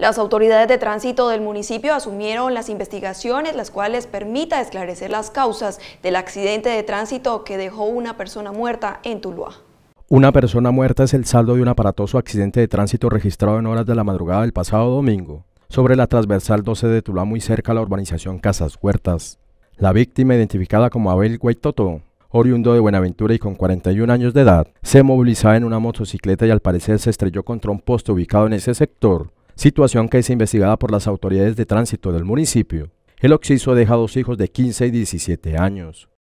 Las autoridades de tránsito del municipio asumieron las investigaciones, las cuales permita esclarecer las causas del accidente de tránsito que dejó una persona muerta en Tuluá. Una persona muerta es el saldo de un aparatoso accidente de tránsito registrado en horas de la madrugada del pasado domingo, sobre la transversal 12 de Tuluá muy cerca a la urbanización Casas Huertas. La víctima, identificada como Abel Toto, oriundo de Buenaventura y con 41 años de edad, se movilizaba en una motocicleta y al parecer se estrelló contra un poste ubicado en ese sector, situación que es investigada por las autoridades de tránsito del municipio. El occiso deja dos hijos de 15 y 17 años.